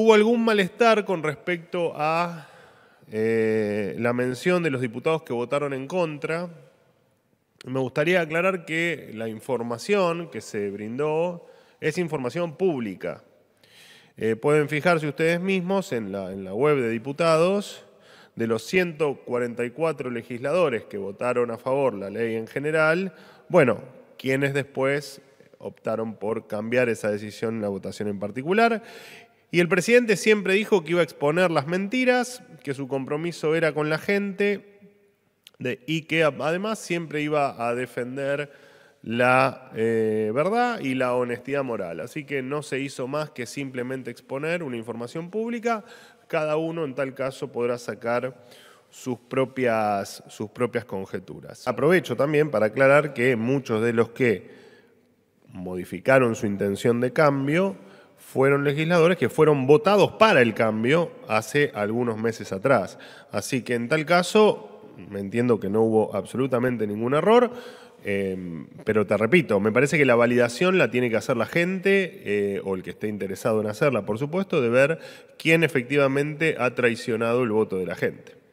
Hubo algún malestar con respecto a eh, la mención de los diputados que votaron en contra. Me gustaría aclarar que la información que se brindó es información pública. Eh, pueden fijarse ustedes mismos en la, en la web de diputados de los 144 legisladores que votaron a favor la ley en general, bueno, quienes después optaron por cambiar esa decisión en la votación en particular. Y el presidente siempre dijo que iba a exponer las mentiras, que su compromiso era con la gente y que además siempre iba a defender la eh, verdad y la honestidad moral. Así que no se hizo más que simplemente exponer una información pública. Cada uno en tal caso podrá sacar sus propias, sus propias conjeturas. Aprovecho también para aclarar que muchos de los que modificaron su intención de cambio fueron legisladores que fueron votados para el cambio hace algunos meses atrás. Así que en tal caso, me entiendo que no hubo absolutamente ningún error, em, pero te repito, me parece que la validación la tiene que hacer la gente, eh, o el que esté interesado en hacerla, por supuesto, de ver quién efectivamente ha traicionado el voto de la gente.